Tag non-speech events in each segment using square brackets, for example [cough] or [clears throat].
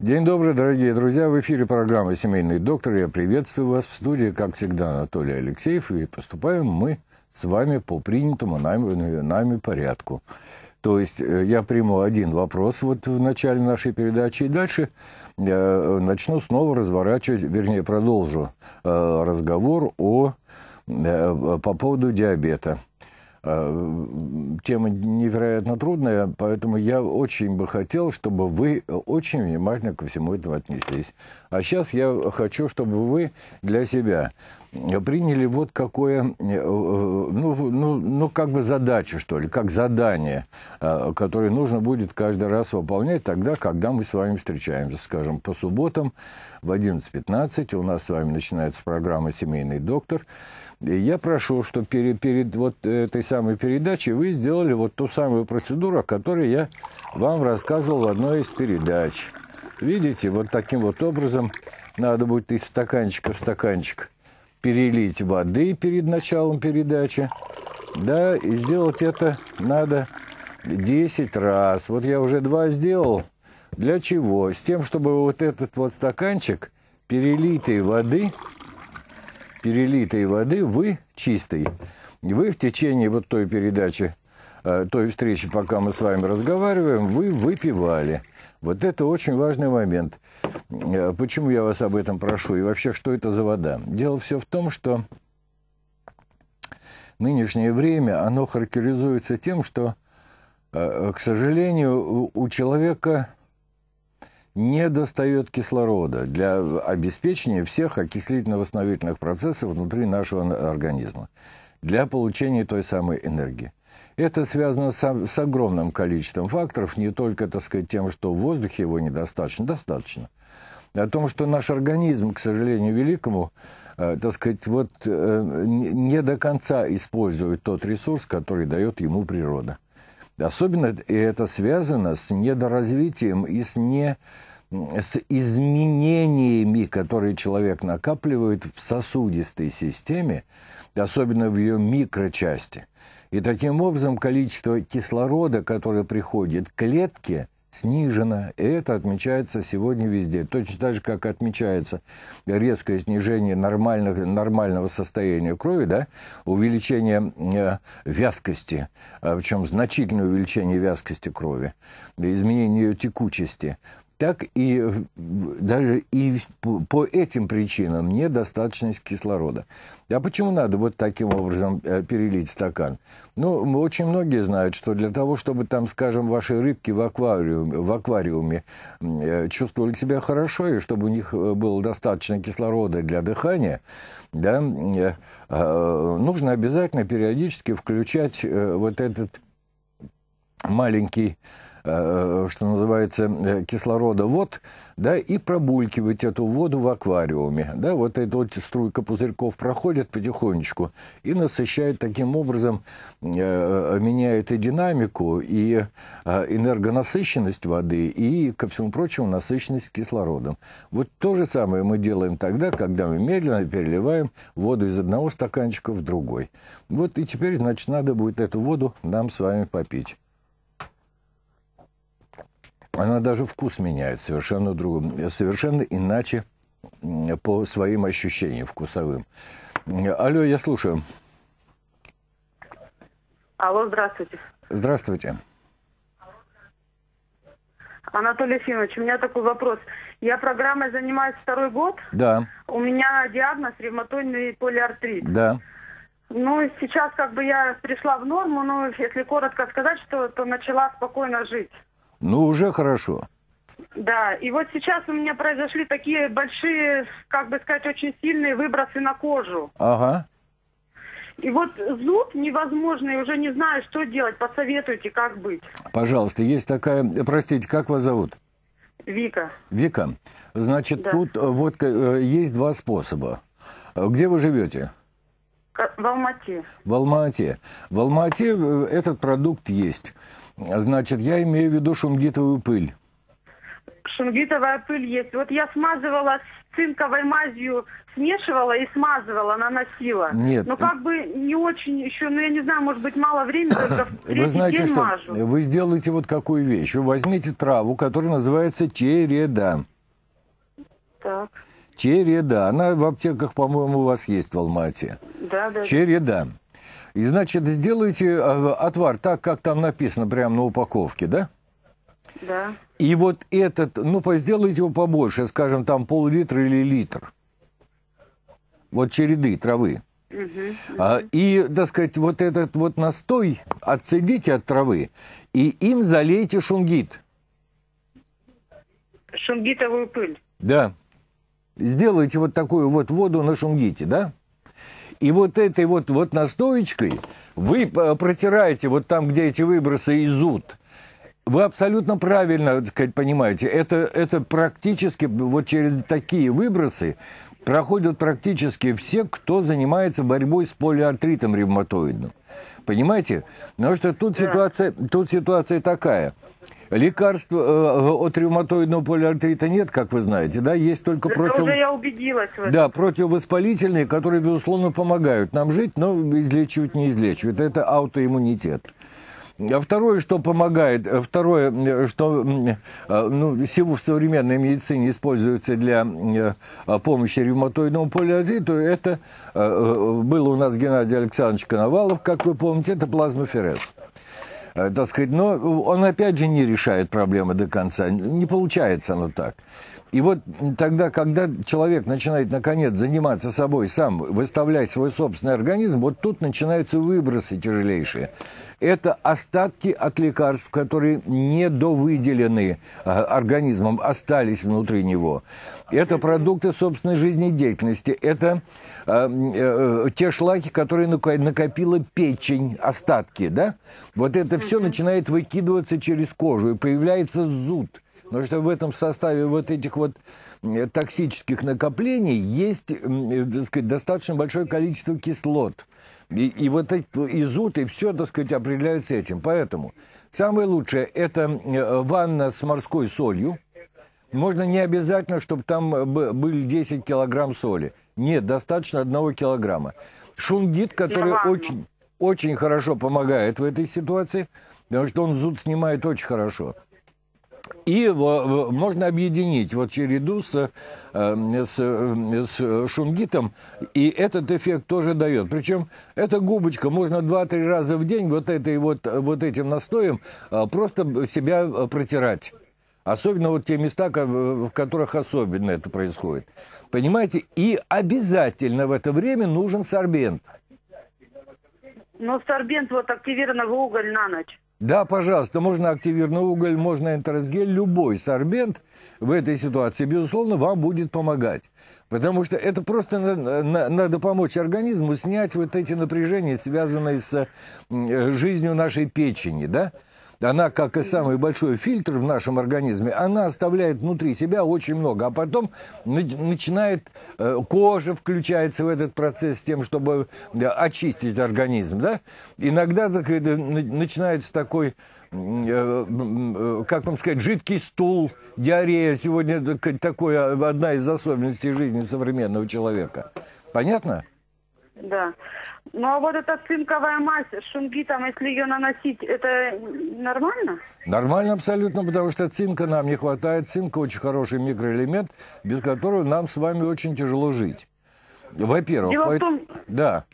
День добрый, дорогие друзья. В эфире программа «Семейный доктор». Я приветствую вас в студии, как всегда, Анатолий Алексеев. И поступаем мы с вами по принятому нами, нами порядку. То есть э, я приму один вопрос вот в начале нашей передачи, и дальше э, начну снова разворачивать, вернее, продолжу э, разговор о, по поводу диабета. А, тема невероятно трудная, поэтому я очень бы хотел, чтобы вы очень внимательно ко всему этому отнеслись. А сейчас я хочу, чтобы вы для себя приняли вот какое, э, э, ну, ну, ну как бы задачу, что ли, как задание, э, которое нужно будет каждый раз выполнять тогда, когда мы с вами встречаемся, скажем, по субботам в 11.15. У нас с вами начинается программа «Семейный доктор». Я прошу, что перед, перед вот этой самой передачей вы сделали вот ту самую процедуру, о которой я вам рассказывал в одной из передач. Видите, вот таким вот образом надо будет из стаканчика в стаканчик перелить воды перед началом передачи. Да, и сделать это надо 10 раз. Вот я уже два сделал. Для чего? С тем, чтобы вот этот вот стаканчик перелитой воды – перелитой воды вы чистый. Вы в течение вот той передачи, э, той встречи, пока мы с вами разговариваем, вы выпивали. Вот это очень важный момент. Э, почему я вас об этом прошу и вообще, что это за вода? Дело все в том, что нынешнее время, оно характеризуется тем, что, э, к сожалению, у человека не достает кислорода для обеспечения всех окислительно-восстановительных процессов внутри нашего организма, для получения той самой энергии. Это связано с, с огромным количеством факторов, не только, так сказать, тем, что в воздухе его недостаточно, достаточно. А о том, что наш организм, к сожалению, великому, э, так сказать, вот э, не до конца использует тот ресурс, который дает ему природа. Особенно это связано с недоразвитием и с не с изменениями, которые человек накапливает в сосудистой системе, особенно в ее микрочасти. И таким образом количество кислорода, которое приходит к клетке, снижена. И это отмечается сегодня везде. Точно так же, как отмечается резкое снижение нормальных, нормального состояния крови, да, увеличение э, вязкости, э, причем значительное увеличение вязкости крови, изменение ее текучести – так и даже и по этим причинам недостаточность кислорода. А почему надо вот таким образом э, перелить стакан? Ну, очень многие знают, что для того, чтобы там, скажем, ваши рыбки в аквариуме, в аквариуме э, чувствовали себя хорошо, и чтобы у них э, было достаточно кислорода для дыхания, да, а, нужно обязательно периодически включать вот этот маленький Э, что называется, э, кислорода Вот, да, и пробулькивать эту воду в аквариуме. Да, вот эта вот струйка пузырьков проходит потихонечку и насыщает таким образом, э, меняет и динамику, и энергонасыщенность воды, и, ко всему прочему, насыщенность кислородом. Вот то же самое мы делаем тогда, когда мы медленно переливаем воду из одного стаканчика в другой. Вот и теперь, значит, надо будет эту воду нам с вами попить она даже вкус меняет совершенно другим, э, совершенно иначе по своим ощущениям вкусовым. Алло, я слушаю. Алло, здравствуйте. Здравствуйте. Анатолий Ефимович, у меня такой вопрос. Я программой занимаюсь второй год. Да. У меня диагноз ревматоидный полиартрит. Да. Ну, сейчас как бы я пришла в норму, но если коротко сказать, что то начала спокойно жить. Ну, уже хорошо. Да, и вот сейчас у меня произошли такие большие, как бы сказать, очень сильные выбросы на кожу. Ага. И вот зуб невозможный, уже не знаю, что делать. Посоветуйте, как быть. Пожалуйста, есть такая... Простите, как вас зовут? Вика. Вика. Значит, да. тут э, вот э, есть два способа. Э, где вы живете? В Алмате. В Алмате. В Алмате этот продукт есть. А значит, я имею в виду шунгитовую пыль. Шунгитовая пыль есть. Вот я смазывала с цинковой мазью, смешивала и смазывала, наносила. Нет. Но как бы не очень еще, ну я не знаю, может быть, мало времени, только Вы знаете что, мажу. вы сделаете вот какую вещь. Вы возьмите траву, которая называется череда. Так. Череда. Она в аптеках, по-моему, у вас есть в Алмате. Да, да. Череда. Да. И, значит, сделайте э, отвар так, как там написано, прямо на упаковке, да? Да. И вот этот, ну, сделайте его побольше, скажем, там пол-литра или литр. Вот череды травы. Угу, угу. И, так сказать, вот этот вот настой отцедите от травы и им залейте шунгит. Шунгитовую пыль. Да. Сделайте вот такую вот воду на шунгите, да? И вот этой вот, вот настоечкой вы э, протираете вот там, где эти выбросы изут. Вы абсолютно правильно сказать, понимаете. Это, это практически вот через такие выбросы проходят практически все, кто занимается борьбой с полиартритом ревматоидным. Понимаете? Потому что тут, ситуация, тут ситуация такая. Лекарств э, э, от ревматоидного полиартрита нет, как вы знаете, да, есть только да против... уже я убедилась в этом. Да, противовоспалительные, которые, безусловно, помогают нам жить, но излечивать не излечивают. Это аутоиммунитет. А второе, что помогает, э, второе, э, что э, ну, в современной медицине используется для а, помощи ревматоидному полиартриту, это был у нас Геннадий Александрович Коновалов, как вы помните, это плазмоферез так сказать, но он опять же не решает проблемы до конца. Не получается оно так. И вот тогда, когда человек начинает, наконец, заниматься собой сам, выставлять свой собственный организм, вот тут начинаются выбросы тяжелейшие. Это остатки от лекарств, которые недовыделены а, организмом, остались внутри него. Это продукты собственной жизнедеятельности. Это а, э, э, те шлаки, которые накопила печень, остатки, да? Вот это все начинает выкидываться через кожу, и появляется зуд – но что в этом составе вот этих вот э, токсических накоплений есть, э, так сказать, достаточно большое количество кислот. И, и вот это, и и все, так сказать, определяется этим. Поэтому самое лучшее – это э, ванна с морской солью. Можно не обязательно, чтобы там были 10 килограмм соли. Нет, достаточно одного килограмма. Шунгит, который очень, очень хорошо помогает в этой ситуации, потому что он зуд снимает очень хорошо. И можно объединить вот череду с, э, с, э, с шунгитом, и этот эффект тоже дает. Причем эта губочка можно 2-3 раза в день вот, этой вот, вот этим настоем э, просто себя протирать. Особенно вот те места, в которых особенно это происходит. Понимаете? И обязательно в это время нужен сорбент. Но сорбент вот активированного уголь на ночь. Да, пожалуйста, можно активированный уголь, можно энтеросгель, любой сорбент в этой ситуации, безусловно, вам будет помогать. Потому что это просто надо помочь организму снять вот эти напряжения, связанные с э, жизнью нашей печени, да? она, как и самый большой фильтр в нашем организме, она оставляет внутри себя очень много. А потом начинает, э, кожа включается в этот процесс с тем, чтобы очистить организм. Да? Иногда так, начинается такой э, э, как вам сказать, жидкий стул, диарея. Сегодня такое, одна из особенностей жизни современного человека. Понятно? Да. Ну а вот эта цинковая мазь, шунги там, если ее наносить, это нормально? Нормально абсолютно, потому что цинка нам не хватает. Цинк очень хороший микроэлемент, без которого нам с вами очень тяжело жить. Во-первых, Дело по... в том... да.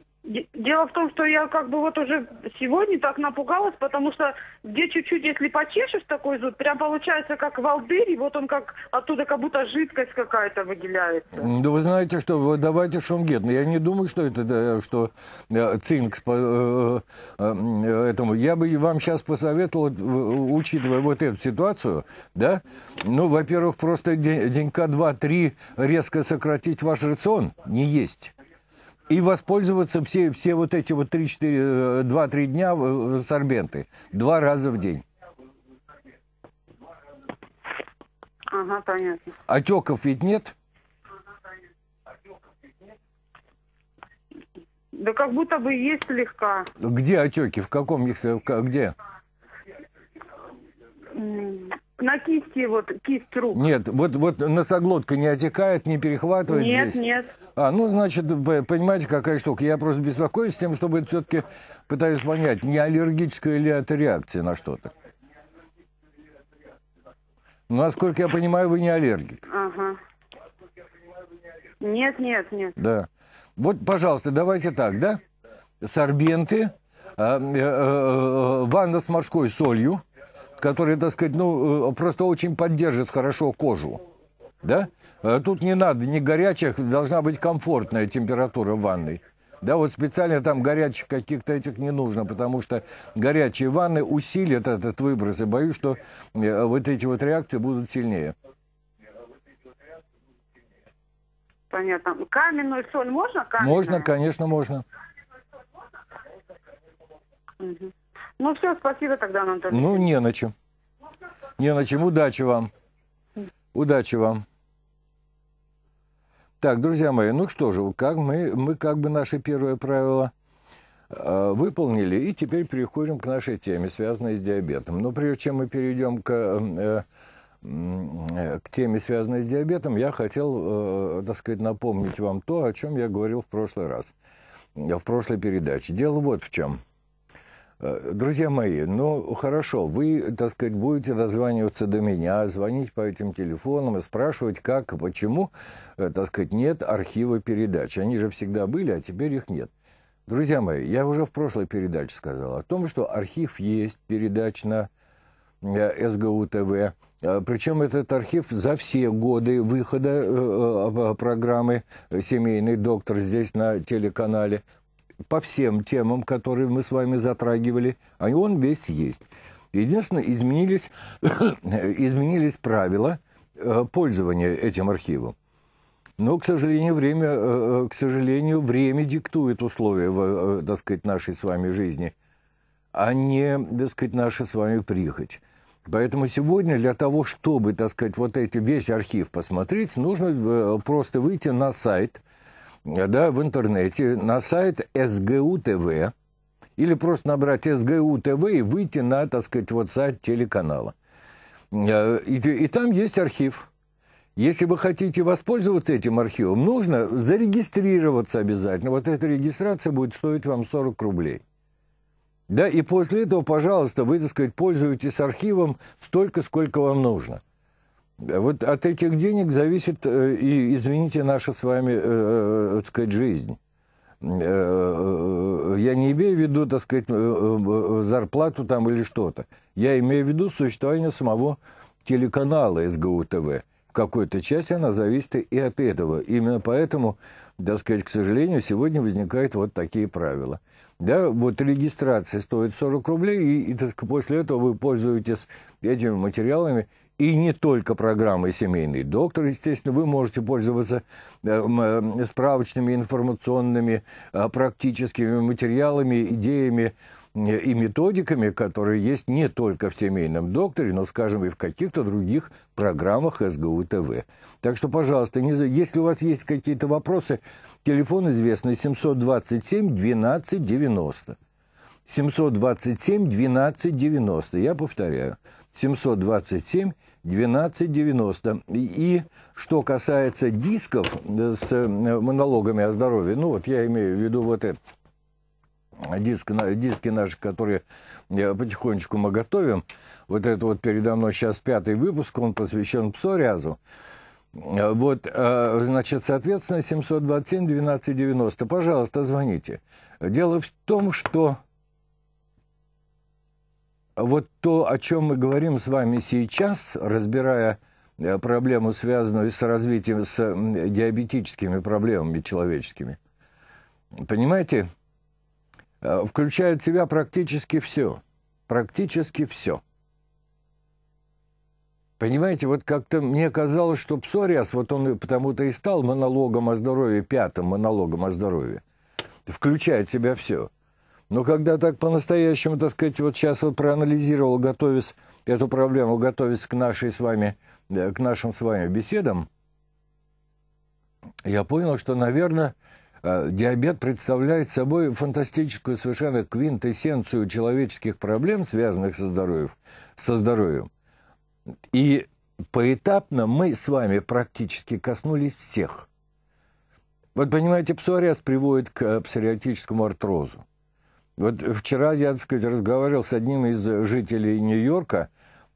Дело в том, что я как бы вот уже сегодня так напугалась, потому что где чуть-чуть, если почешешь такой зуд, прям получается как волдырь, и вот он как оттуда как будто жидкость какая-то выделяется. Да вы знаете, что давайте шунгет, Но я не думаю, что это что э, цинк по э, э, этому. Я бы вам сейчас посоветовал, учитывая вот эту ситуацию, да, ну, во-первых, просто день, денька два-три резко сократить ваш рацион, не есть. И воспользоваться все, все вот эти вот 3-4, 2-3 э, дня э, э, сорбенты. Два раза в день. Ага, понятно. Отеков ведь нет? Да как будто бы есть слегка. Где отеки? В каком их? Где? на кисти, вот кисть рук. Нет, вот, вот носоглотка не отекает, не перехватывает Нет, здесь. нет. нет. А, ну, значит, понимаете, какая штука. Я просто беспокоюсь тем, чтобы это все-таки пытаюсь понять, не аллергическая ли это реакция на что-то. Но, ну, насколько я понимаю, вы не аллергик. Ага. Нет, нет, нет. Да. Вот, пожалуйста, давайте так, да? Сорбенты, а, э, э, э, э, ванна с морской солью который, так сказать, ну, э, просто очень поддержит хорошо кожу. Да? Э, тут не надо ни горячих, должна быть комфортная температура в ванной. Да, вот специально там горячих каких-то этих не нужно, потому что горячие ванны усилят этот выброс, и боюсь, что э, вот эти вот реакции будут сильнее. Понятно. Каменную соль можно? Каменную? Можно, конечно, можно. Угу. Ну все, спасибо тогда, Анатолий. Ну, не на чем. Не на чем. Удачи вам. Удачи вам. Так, друзья мои, ну что же, как мы, мы как бы наше первое правило э, выполнили, и теперь переходим к нашей теме, связанной с диабетом. Но прежде чем мы перейдем к, э, э, к теме, связанной с диабетом, я хотел, так сказать, напомнить вам то, о чем я говорил в прошлый раз, в прошлой передаче. Дело вот в чем – Э, друзья мои, ну хорошо, вы, так сказать, будете дозваниваться до меня, звонить по этим телефонам и спрашивать, как, почему, э, так сказать, нет архива передач. Они же всегда были, а теперь их нет. Друзья мои, я уже в прошлой передаче сказал о том, что архив есть передач на э, СГУ ТВ. Причем этот архив за все годы выхода программы «Семейный доктор» здесь на телеканале – по всем темам, которые мы с вами затрагивали, а он весь есть. Единственное, изменились, [coughs] изменились правила э, пользования этим архивом. Но, к сожалению, время, э, э, к сожалению, время диктует условия, так сказать, нашей с вами жизни, а не, так сказать, наша с вами прихоть. Поэтому сегодня для того, чтобы, так сказать, вот эти, весь архив посмотреть, нужно просто выйти на сайт – да, в интернете на сайт СГУ ТВ или просто набрать СГУ ТВ и выйти на, так сказать, вот сайт телеканала. Э, и, и там есть архив. Если вы хотите воспользоваться этим архивом, нужно зарегистрироваться обязательно. Вот эта регистрация будет стоить вам 40 рублей. Да, и после этого, пожалуйста, вы, так сказать, пользуетесь архивом столько, сколько вам нужно – а вот от этих денег зависит э, и, извините, наша с вами, э, э, так сказать, жизнь. Я не имею в виду, так сказать, зарплату там или что-то. Я имею в виду существование самого телеканала СГУ ТВ. В какой-то части она зависит и от этого. Именно поэтому, так сказать, к сожалению, сегодня возникают вот такие правила. Да, вот регистрация стоит 40 рублей, и, и так, после этого вы пользуетесь этими материалами – и не только программой «Семейный доктор», естественно, вы можете пользоваться э, э, справочными, информационными, э, практическими материалами, идеями и методиками, которые есть не только в «Семейном докторе», но, скажем, и в каких-то других программах СГУ ТВ. Так что, пожалуйста, не... если у вас есть какие-то вопросы, телефон известный 727 12 90. 727 12 90. Я повторяю, 727 1290. И, и что касается дисков э, с э, монологами о здоровье, ну вот я имею в виду вот это диск, диски наши, которые потихонечку мы готовим. Вот это вот передо мной сейчас пятый выпуск, он посвящен псориазу. Э, вот, значит, соответственно, 727-1290. Пожалуйста, звоните. Дело в том, что вот то, о чем мы говорим с вами сейчас, разбирая э, проблему, связанную с развитием, с диабетическими проблемами человеческими, понимаете, э, включает в себя практически все. Практически все. Понимаете, вот как-то мне казалось, что псориаз, вот он потому-то и стал монологом о здоровье, пятым монологом о здоровье. Включает в себя все. Но когда так по-настоящему, так сказать, вот сейчас вот проанализировал, готовясь эту проблему, готовясь к нашей с вами, э, к нашим с вами беседам, я понял, что, наверное, э, диабет представляет собой фантастическую совершенно квинтэссенцию человеческих проблем, связанных со здоровьем. Со здоровьем. И поэтапно мы с вами практически коснулись всех. Вот понимаете, псориаз приводит к э, псориатическому артрозу. Вот вчера я, так сказать, разговаривал с одним из жителей Нью-Йорка,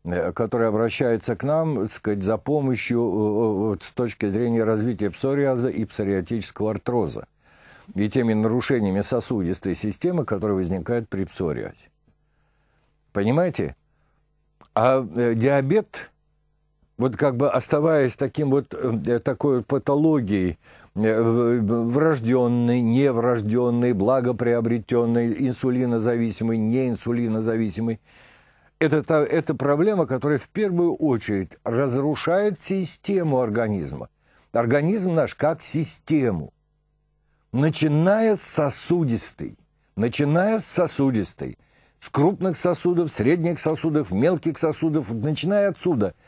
э, который обращается к нам, так сказать, за помощью э, э, вот, с точки зрения развития псориаза и псориатического артроза и теми нарушениями сосудистой системы, которые возникают при псориазе. Понимаете? А диабет, вот как бы оставаясь таким вот такой патологией, Э, врожденный, неврожденный, благоприобретенный, инсулинозависимый, неинсулинозависимый. Это, та, это проблема, которая в первую очередь разрушает систему организма. Организм наш как систему. Начиная с сосудистой, начиная с сосудистой, с крупных сосудов, средних сосудов, мелких сосудов, начиная отсюда –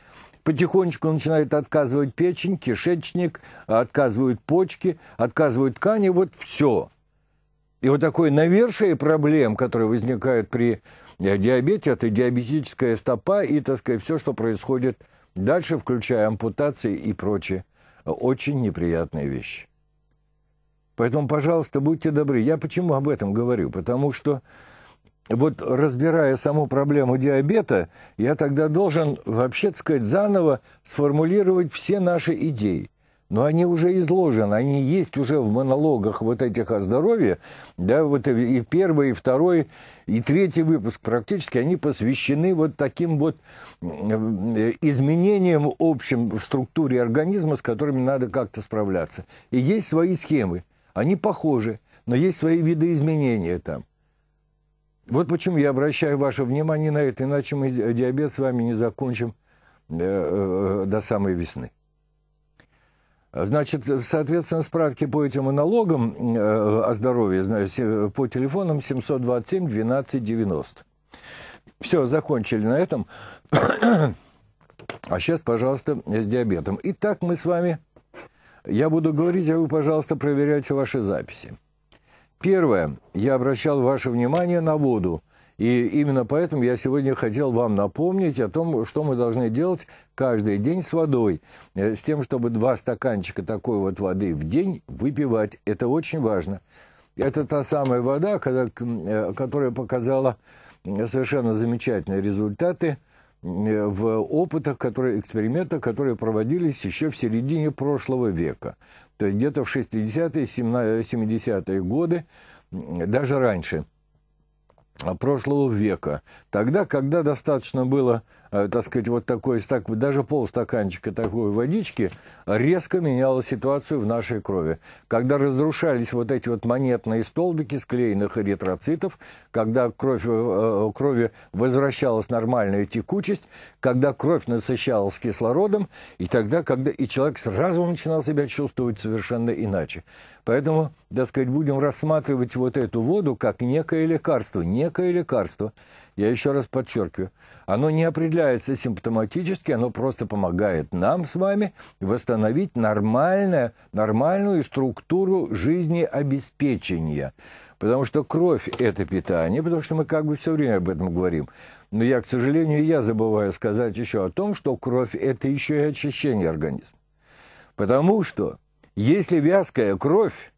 Потихонечку начинает отказывать печень, кишечник, отказывают почки, отказывают ткани, вот все. И вот такое навершие проблем, которые возникают при э, диабете, это диабетическая стопа и, так сказать, все, что происходит дальше, включая ампутации и прочее. Э, очень неприятные вещи. Поэтому, пожалуйста, будьте добры. Я почему об этом говорю? Потому что вот разбирая саму проблему диабета, я тогда должен, вообще так сказать, заново сформулировать все наши идеи. Но они уже изложены, они есть уже в монологах вот этих о здоровье, да, вот и первый, и второй, и третий выпуск практически, они посвящены вот таким вот э, изменениям общим в структуре организма, с которыми надо как-то справляться. И есть свои схемы, они похожи, но есть свои виды изменения там. Вот почему я обращаю ваше внимание на это, иначе мы диабет с вами не закончим э, э, э, до самой весны. Значит, соответственно, справки по этим налогам о здоровье знаю по телефонам 727 1290. Все, закончили на этом. А сейчас, пожалуйста, с диабетом. Итак, мы с вами... Я буду говорить, а вы, пожалуйста, проверяйте ваши записи. Первое. Я обращал ваше внимание на воду. И именно поэтому я сегодня хотел вам напомнить о том, что мы должны делать каждый день с водой, э, с тем, чтобы два стаканчика такой вот воды в день выпивать. Это очень важно. Это та самая вода, э, которая показала совершенно замечательные результаты – Э, в опытах, которые, экспериментах, которые проводились еще в середине прошлого века. То есть где-то в 60-е, 70-е э, годы, даже раньше а, прошлого века. Тогда, когда достаточно было Э, так сказать, вот такой, даже полстаканчика такой водички резко меняло ситуацию в нашей крови. Когда разрушались вот эти вот монетные столбики склеенных эритроцитов, когда кровь, э, крови возвращалась нормальная текучесть, когда кровь насыщалась кислородом, и тогда, когда и человек сразу начинал себя чувствовать совершенно иначе. Поэтому, так сказать, будем рассматривать вот эту воду как некое лекарство, некое лекарство. Я еще раз подчеркиваю, оно не определяет является симптоматически, оно просто помогает нам с вами восстановить нормальное, нормальную структуру жизнеобеспечения. Потому что кровь – это питание, потому что мы как бы все время об этом говорим. Но я, к сожалению, я забываю сказать еще о том, что кровь – это еще и очищение организма. Потому что если вязкая кровь,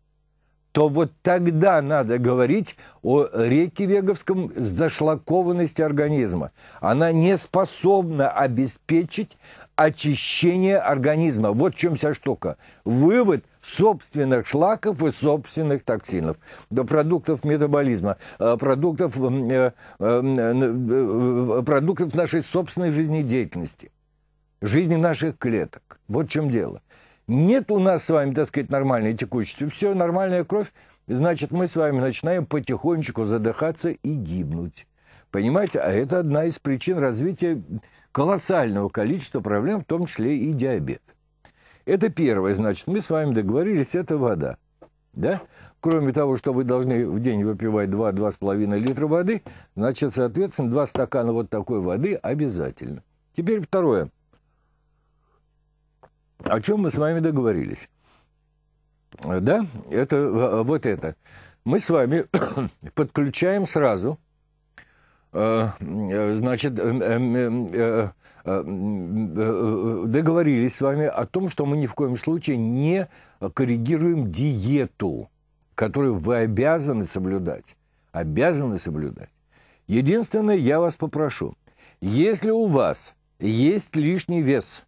то вот тогда надо говорить о реке Веговском зашлакованности организма. Она не способна обеспечить очищение организма. Вот в чем вся штука. Вывод собственных шлаков и собственных токсинов, продуктов метаболизма, э, продуктов, э, э, продуктов нашей собственной жизнедеятельности, жизни наших клеток. Вот в чем дело. Нет у нас с вами, так сказать, нормальной текучести. Все, нормальная кровь, значит, мы с вами начинаем потихонечку задыхаться и гибнуть. Понимаете, а это одна из причин развития колоссального количества проблем, в том числе и диабет. Это первое, значит, мы с вами договорились, это вода. Да? Кроме того, что вы должны в день выпивать 2-2,5 литра воды, значит, соответственно, 2 стакана вот такой воды обязательно. Теперь второе о чем мы с вами договорились. Да, это а, а, вот это. Мы с вами [coughs] подключаем сразу, значит, договорились с вами о том, что мы ни в коем случае не коррегируем диету, которую вы обязаны соблюдать. Обязаны соблюдать. Единственное, я вас попрошу, если у вас есть лишний вес –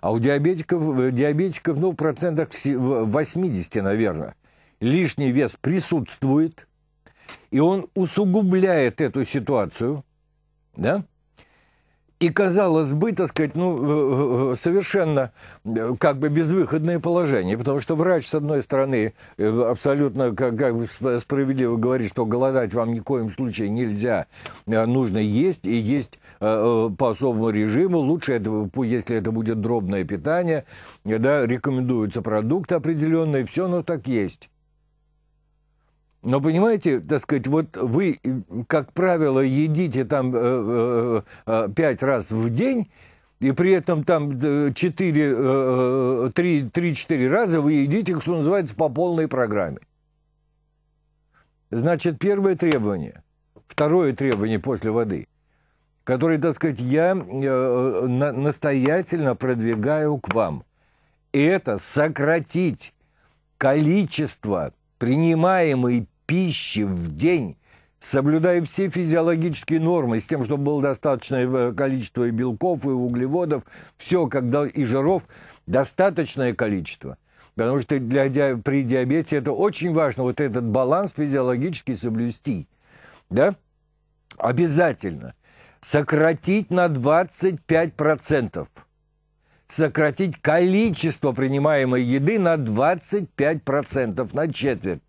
а у диабетиков, э, диабетиков ну, в процентах 80, наверное, лишний вес присутствует, и он усугубляет эту ситуацию, да? И казалось бы, так сказать, ну, э, э, э, совершенно как бы безвыходное положение, потому что врач, с одной стороны, абсолютно как, как бы справедливо говорит, что голодать вам ни в коем случае нельзя, нужно есть, и есть по особому режиму, лучше, это, если это будет дробное питание, да, рекомендуются продукты определенные, все, но ну, так есть. Но понимаете, так сказать, вот вы, как правило, едите там э, э, э, пять раз в день, и при этом там 3-4 раза вы едите, что называется, по полной программе. Значит, первое требование, второе требование после воды, которое, так сказать, я настоятельно продвигаю к вам, это сократить количество принимаемой пищи в день, соблюдая все физиологические нормы, с тем, чтобы было достаточное э, количество и белков, и углеводов, все, когда и жиров, достаточное количество. Потому что для, при диабете это очень важно, вот этот баланс физиологически соблюсти. Да? Обязательно. Сократить на 25%. процентов сократить количество принимаемой еды на 25%, на четверть.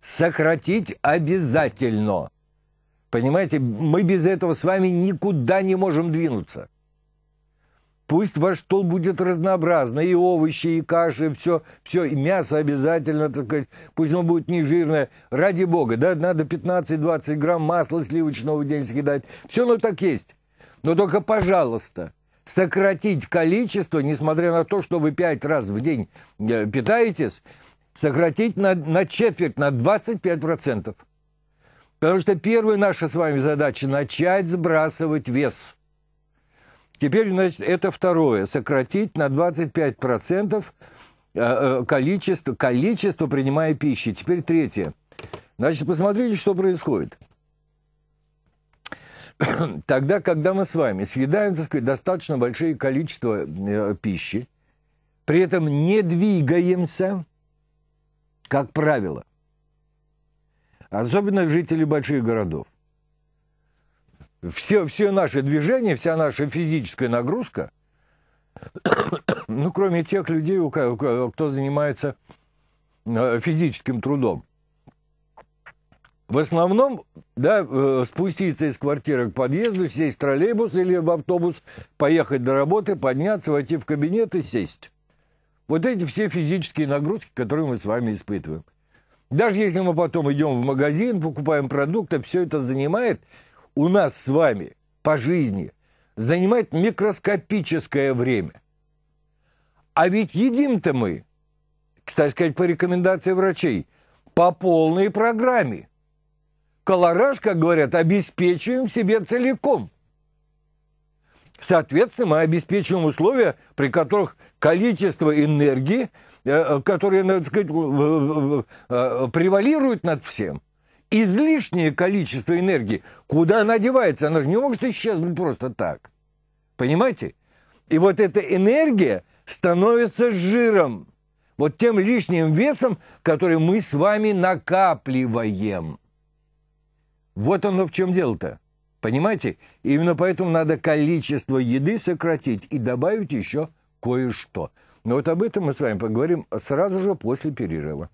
Сократить обязательно. Понимаете, мы без этого с вами никуда не можем двинуться. Пусть ваш стол будет разнообразный и овощи, и каши, и все, все, и мясо обязательно, так сказать, пусть оно будет не жирное. Ради бога, да, надо 15-20 грамм масла сливочного в день съедать. Все но так есть. Но только, пожалуйста, сократить количество, несмотря на то, что вы пять раз в день э, питаетесь, сократить на, на четверть, на 25%. Потому что первая наша с вами задача – начать сбрасывать вес. Теперь, значит, это второе – сократить на 25% э, э, количество, количество принимая пищи. Теперь третье. Значит, посмотрите, что происходит – [clears throat] Тогда, когда мы с вами съедаем, так сказать, достаточно большое количество э, пищи, при этом не двигаемся, как правило, особенно жители больших городов, все, все наши движения, вся наша физическая нагрузка, [clears throat] ну, кроме тех людей, кто занимается э, физическим трудом, в основном, да, э, спуститься из квартиры к подъезду, сесть в троллейбус или в автобус, поехать до работы, подняться, войти в кабинет и сесть. Вот эти все физические нагрузки, которые мы с вами испытываем. Даже если мы потом идем в магазин, покупаем продукты, все это занимает у нас с вами по жизни, занимает микроскопическое время. А ведь едим-то мы, кстати сказать, по рекомендации врачей, по полной программе – колораж, как говорят, обеспечиваем себе целиком. Соответственно, мы обеспечиваем условия, при которых количество энергии, э, э, которое, надо сказать, э, превалирует над всем, излишнее количество энергии, куда она девается? Она же не может исчезнуть просто так. Понимаете? И вот эта энергия становится жиром, вот тем лишним весом, который мы с вами накапливаем – вот оно в чем дело-то. Понимаете? Именно поэтому надо количество еды сократить и добавить еще кое-что. Но вот об этом мы с вами поговорим сразу же после перерыва.